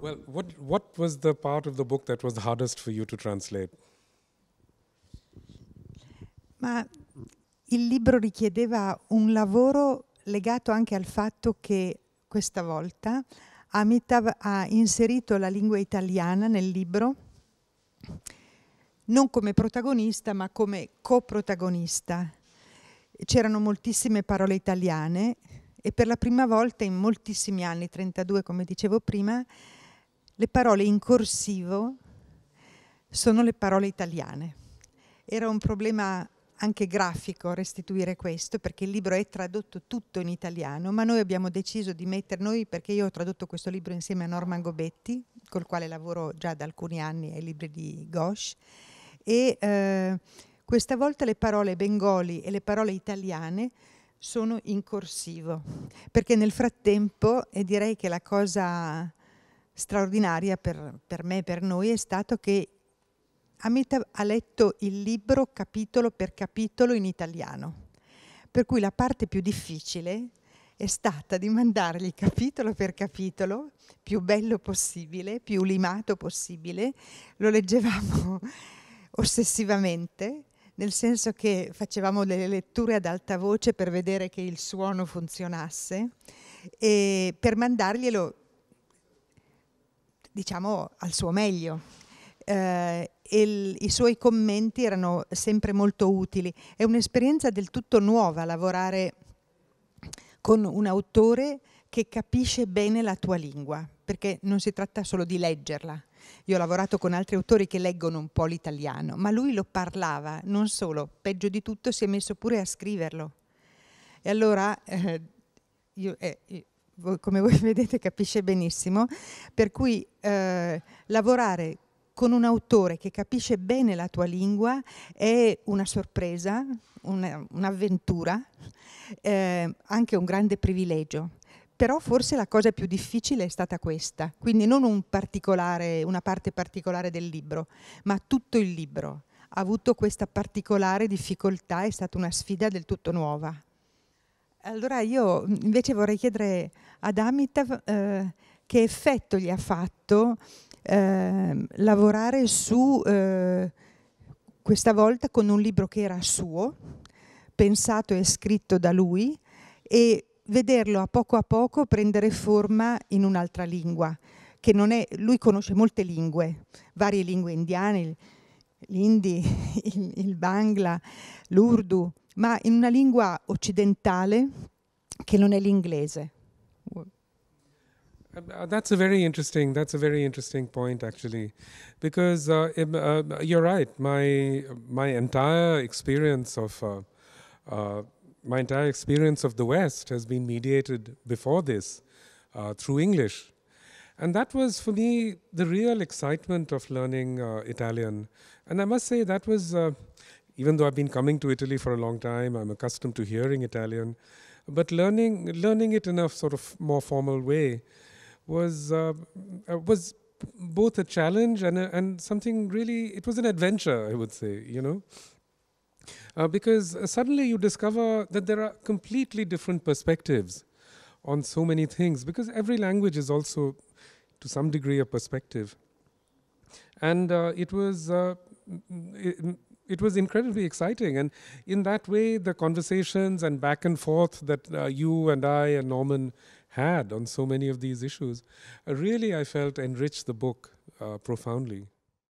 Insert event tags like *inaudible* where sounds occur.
Well, what, what was the part of the book that was hardest for you to translate? Ma il libro richiedeva un lavoro legato anche al fatto che questa volta Amitav ha inserito la lingua italiana nel libro, non come protagonista ma come coprotagonista. C'erano moltissime parole italiane e per la prima volta in moltissimi anni, 32 come dicevo prima, le parole in corsivo sono le parole italiane. Era un problema anche grafico restituire questo perché il libro è tradotto tutto in italiano, ma noi abbiamo deciso di mettere noi perché io ho tradotto questo libro insieme a Norman Gobetti, col quale lavoro già da alcuni anni ai libri di Gosh e eh, questa volta le parole bengoli e le parole italiane sono in corsivo, perché nel frattempo, e direi che la cosa straordinaria per, per me e per noi è stato che Amit ha letto il libro capitolo per capitolo in italiano, per cui la parte più difficile è stata di mandargli capitolo per capitolo, più bello possibile, più limato possibile. Lo leggevamo *laughs* ossessivamente, nel senso che facevamo delle letture ad alta voce per vedere che il suono funzionasse e per mandarglielo diciamo, al suo meglio. Eh, il, I suoi commenti erano sempre molto utili. È un'esperienza del tutto nuova lavorare con un autore che capisce bene la tua lingua, perché non si tratta solo di leggerla. Io ho lavorato con altri autori che leggono un po' l'italiano, ma lui lo parlava, non solo, peggio di tutto si è messo pure a scriverlo. E allora eh, io, eh, come voi *laughs* vedete capisce benissimo, per cui eh, lavorare con un autore che capisce bene la tua lingua è una sorpresa, una, un'avventura, eh, anche un grande privilegio. Però forse la cosa più difficile è stata questa, quindi non un una parte particolare del libro, ma tutto il libro ha avuto questa particolare difficoltà, è stata una sfida del tutto nuova. Allora io mm, invece vorrei chiedere ad Amitav eh, che effetto gli ha fatto eh, lavorare su, eh, questa volta con un libro che era suo, pensato e scritto da lui, e vederlo a poco a poco prendere forma in un'altra lingua, che non è, lui conosce molte lingue, varie lingue indiane, l'indi, *laughs* il, il bangla, l'urdu, ma in una lingua occidentale che non è l'inglese. Uh, that's a very interesting. That's a very interesting point, actually, because uh, uh, you're right. My my entire experience of uh, uh, my entire experience of the West has been mediated before this uh, through English, and that was for me the real excitement of learning Italian. And I must say that was even though I've been coming to Italy for a long time, I'm accustomed to hearing Italian, but learning learning it in a sort of more formal way was uh, uh was both a challenge and a, and something really it was an adventure I would say you know uh, because uh, suddenly you discover that there are completely different perspectives on so many things because every language is also to some degree a perspective and uh, it was uh, it was incredibly exciting. And in that way, the conversations and back and forth that uh, you and I and Norman had on so many of these issues, uh, really, I felt enriched the book uh, profoundly.